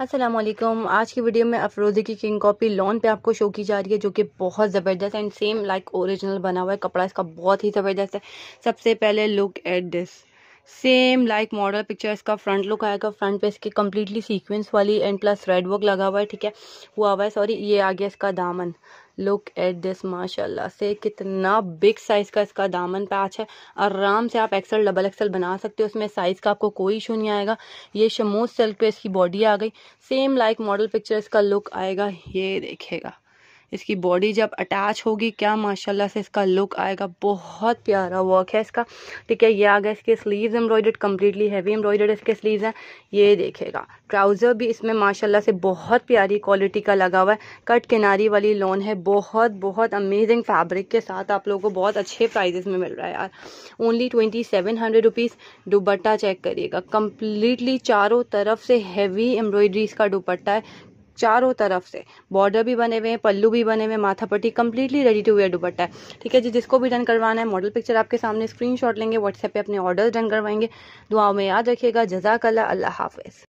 असलम आज की वीडियो में अफरोज़ी की किंग कॉपी लॉन पे आपको शो की जा रही है जो कि बहुत ज़बरदस्त है एंड सेम लाइक ओरिजिनल बना हुआ है कपड़ा इसका बहुत ही ज़बरदस्त है सबसे पहले look at this same like model picture इसका फ्रंट लुक आएगा फ्रंट पे इसकी कम्प्लीटली सीक्वेंस वाली एंड प्लस रेड वर्क लगा हुआ है ठीक है वो हुआ है सॉरी ये आ गया इसका दामन लुक एट दिस माशाल्लाह से कितना बिग साइज़ का इसका दामन पैच है आराम से आप एक्सल डबल एक्सल बना सकते हो उसमें साइज़ का आपको कोई इशू नहीं आएगा ये शमोज सेल्क पे इसकी बॉडी आ गई सेम लाइक मॉडल पिक्चर इसका लुक आएगा ये देखेगा इसकी बॉडी जब अटैच होगी क्या माशाल्लाह से इसका लुक आएगा बहुत प्यारा वर्क है इसका ठीक है ये आ गया इसके sleeves embroidered completely heavy embroidered इसके स्लीव्स हैं ये देखेगा ट्राउज़र भी इसमें माशाल्लाह से बहुत प्यारी क्वालिटी का लगा हुआ है कट किनारी वाली लोन है बहुत बहुत अमेजिंग फैब्रिक के साथ आप लोगों को बहुत अच्छे प्राइजेस में मिल रहा है यार only twenty seven hundred rupees dupatta check करिएगा कम्प्लीटली चारों तरफ से हैवी एम्ब्रॉयडरी इसका दुपट्टा है चारों तरफ से बॉर्डर भी बने हुए हैं पल्लू भी बने हुए हैं माथा पट्टी completely ready to wear dupatta है ठीक है जी जिसको भी डन करवाना है मॉडल पिक्चर आपके सामने स्क्रीनशॉट लेंगे व्हाट्सएप पे अपने ऑर्डर डन करवाएंगे दुआओं में याद रखिएगा जजाकला अल्लाह हाफिज़